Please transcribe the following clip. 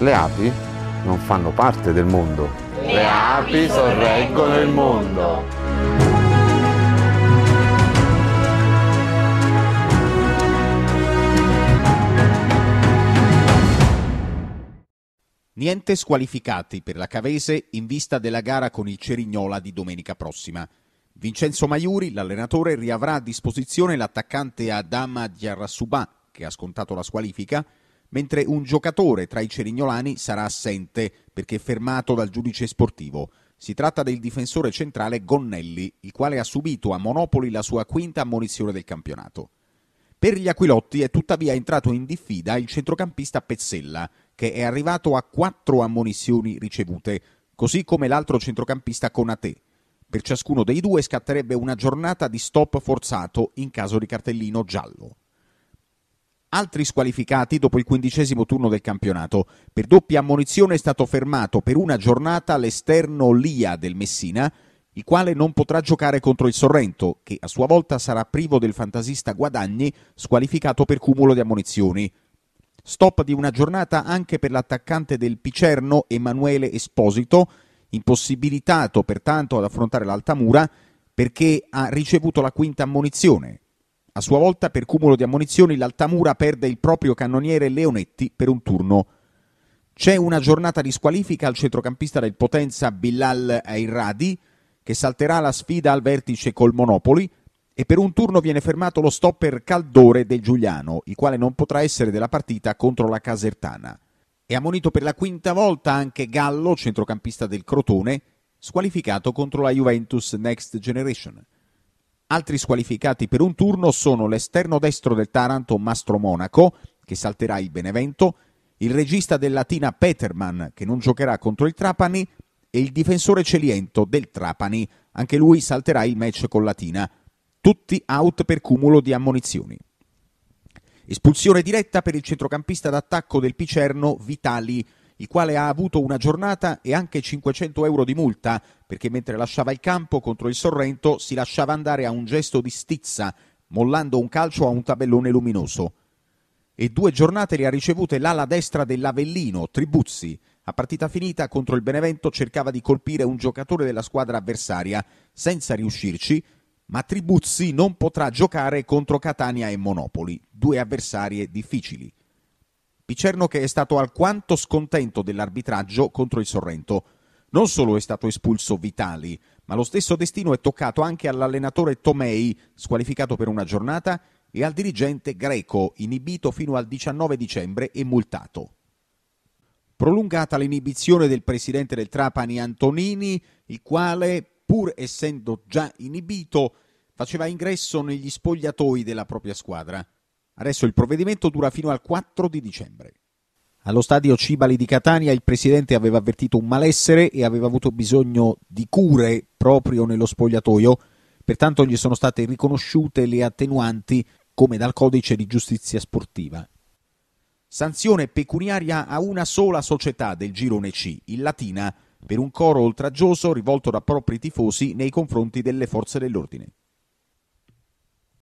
Le api non fanno parte del mondo. Le api sorreggono il mondo. Niente squalificati per la Cavese in vista della gara con il Cerignola di domenica prossima. Vincenzo Maiuri, l'allenatore, riavrà a disposizione l'attaccante Adama Diarrasubà, che ha scontato la squalifica, mentre un giocatore tra i cerignolani sarà assente perché fermato dal giudice sportivo. Si tratta del difensore centrale Gonnelli, il quale ha subito a Monopoli la sua quinta ammonizione del campionato. Per gli Aquilotti è tuttavia entrato in diffida il centrocampista Pezzella, che è arrivato a quattro ammonizioni ricevute, così come l'altro centrocampista Conate. Per ciascuno dei due scatterebbe una giornata di stop forzato in caso di cartellino giallo altri squalificati dopo il quindicesimo turno del campionato. Per doppia ammonizione è stato fermato per una giornata l'esterno Lia del Messina, il quale non potrà giocare contro il Sorrento, che a sua volta sarà privo del fantasista Guadagni, squalificato per cumulo di ammonizioni. Stop di una giornata anche per l'attaccante del Picerno Emanuele Esposito, impossibilitato pertanto ad affrontare l'Altamura perché ha ricevuto la quinta ammonizione, a sua volta, per cumulo di ammunizioni, l'Altamura perde il proprio cannoniere Leonetti per un turno. C'è una giornata di squalifica al centrocampista del Potenza Bilal Airadi, che salterà la sfida al vertice col Monopoli, e per un turno viene fermato lo stopper Caldore del Giuliano, il quale non potrà essere della partita contro la Casertana. È ammonito per la quinta volta anche Gallo, centrocampista del Crotone, squalificato contro la Juventus Next Generation. Altri squalificati per un turno sono l'esterno destro del Taranto Mastro Monaco, che salterà il Benevento, il regista del Latina Peterman, che non giocherà contro il Trapani, e il difensore Celiento del Trapani, anche lui salterà il match con Latina. Tutti out per cumulo di ammonizioni. Espulsione diretta per il centrocampista d'attacco del Picerno Vitali, il quale ha avuto una giornata e anche 500 euro di multa, perché mentre lasciava il campo contro il Sorrento si lasciava andare a un gesto di stizza, mollando un calcio a un tabellone luminoso. E due giornate le ha ricevute l'ala destra dell'Avellino, Tribuzzi. A partita finita contro il Benevento cercava di colpire un giocatore della squadra avversaria, senza riuscirci, ma Tribuzzi non potrà giocare contro Catania e Monopoli, due avversarie difficili. Picerno che è stato alquanto scontento dell'arbitraggio contro il Sorrento. Non solo è stato espulso Vitali, ma lo stesso destino è toccato anche all'allenatore Tomei, squalificato per una giornata, e al dirigente Greco, inibito fino al 19 dicembre e multato. Prolungata l'inibizione del presidente del Trapani Antonini, il quale, pur essendo già inibito, faceva ingresso negli spogliatoi della propria squadra. Adesso il provvedimento dura fino al 4 di dicembre. Allo stadio Cibali di Catania il presidente aveva avvertito un malessere e aveva avuto bisogno di cure proprio nello spogliatoio, pertanto gli sono state riconosciute le attenuanti come dal codice di giustizia sportiva. Sanzione pecuniaria a una sola società del girone C, il Latina, per un coro oltraggioso rivolto da propri tifosi nei confronti delle forze dell'ordine.